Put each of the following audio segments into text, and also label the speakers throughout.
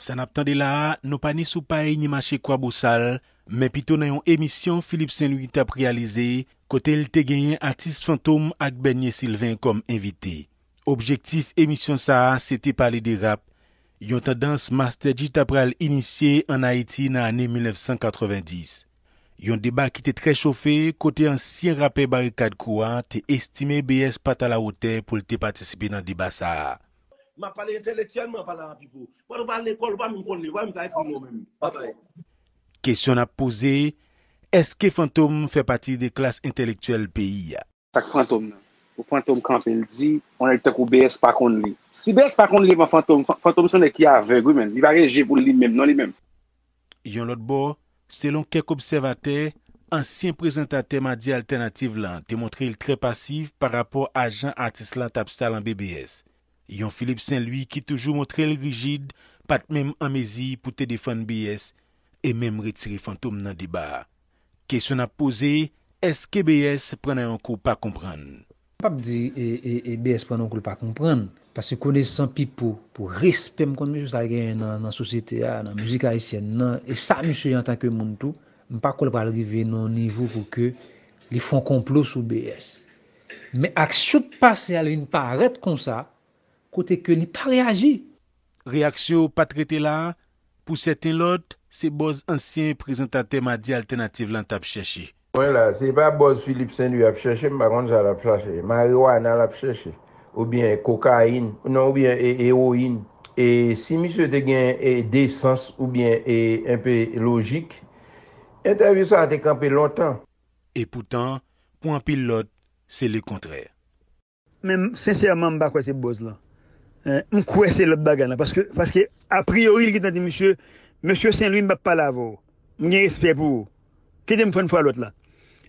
Speaker 1: San ap tan de la, nou pa ni sou paye ni mache kwa bousal, men pito nan yon emisyon, Philippe Saint-Louis tap realize, kote l te genyen artiste fantom ak Benye Sylvain kom invite. Objektif emisyon sa, se te pale de rap. Yon ta dans masterji tap pral inisye an Haiti nan ane 1990. Yon deba ki te tre chofe, kote ansi rapè barikad kouan, te estime BS pata la hotè pou te patisipi nan deba sa. Ma pale intelektiyanman pale anpipou. Wadou pa an ekol, wadou pa moun kon li, wadou pa moun ta ekon moun meni. Kesyon ap pose, eske fantoum fè pati de klas intelektuel peyi ya? Tak fantoum nan. Ou fantoum kanpe l di, on el te kou BS pa kon li. Si BS pa kon li wan fantoum, fantoum son e ki avèk wè men. Li va reje pou li men, non li men. Yon lot bo... Selon kek observate, ansyen prezentate ma di alternatif lan te montre il tre pasif par rapport a jan artis lan tapstal an BBS. Yon Philippe Saint-Louis ki toujou montre il rigid pat mem amezi pou te defan BBS e mem retiri fantoum nan dibar. Kesyon ap pose, eske BBS prenen an kou pa kompran?
Speaker 2: Mpap di e, e, e BS pwa nou kou l pa kompran, pwa se kone san pipou, pwa respe mkon mwen jous a gen nan sosyete a, ah, nan mjik a isyen nan, e sa mwen se yon tanken moun tou, mpa kou l pa alrive nan nivou pou ke li fon komplot sou BS. Mwen aksyon pa se alvin pa arret kon sa, kote ke ni pa reagi.
Speaker 1: Reaksyon patrete la, pou seten lot, se boz ansyen prezentate madi alternatif lant ap cheshi.
Speaker 3: Mwen la, se pa Boz Philippe Saint-Louis ap chèche, mwen la ap chèche, mwen la ap chèche, oubyen kokain, oubyen eroin, e si misyo te gen desens oubyen e unpe logik,
Speaker 2: enteve sa te kampe lontan.
Speaker 1: E poutan, poun pilot, se le
Speaker 3: kontrè. Mwen sincèrman m bakwese Boz la, mkwese lop bagan la, paske aprioril ki tan di misyo, msye Saint-Louis mbap pa la vò, mgen espè pou, kète m foun fwa lot la,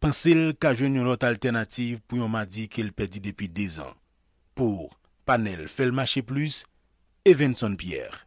Speaker 1: Pansil ka jwen yon lot alternatif pou yon madi ke l pedi depi dezen. Po, panel Felma Cheplus, Evenson Pierre.